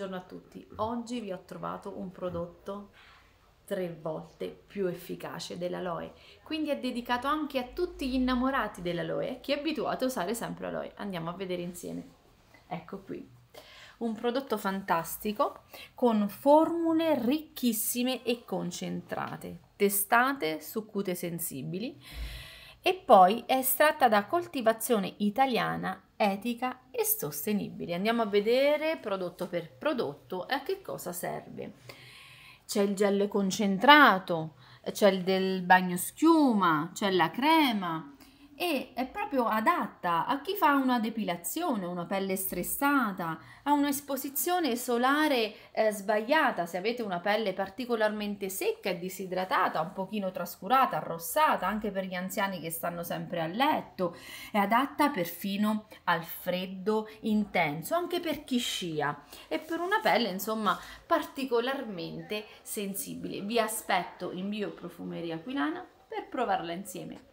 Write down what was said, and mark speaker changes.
Speaker 1: Buongiorno a tutti, oggi vi ho trovato un prodotto tre volte più efficace dell'aloe, quindi è dedicato anche a tutti gli innamorati dell'aloe chi è abituato a usare sempre aloe. Andiamo a vedere insieme. Ecco qui, un prodotto fantastico con formule ricchissime e concentrate, testate su cute sensibili e poi è estratta da coltivazione italiana etica e sostenibile. Andiamo a vedere prodotto per prodotto a che cosa serve. C'è il gel concentrato, c'è il del bagno schiuma, c'è la crema, e è proprio adatta a chi fa una depilazione, una pelle stressata, a un'esposizione solare eh, sbagliata, se avete una pelle particolarmente secca e disidratata, un pochino trascurata, arrossata, anche per gli anziani che stanno sempre a letto, è adatta perfino al freddo intenso, anche per chi scia e per una pelle insomma particolarmente sensibile. Vi aspetto in Bioprofumeria Aquilana per provarla insieme.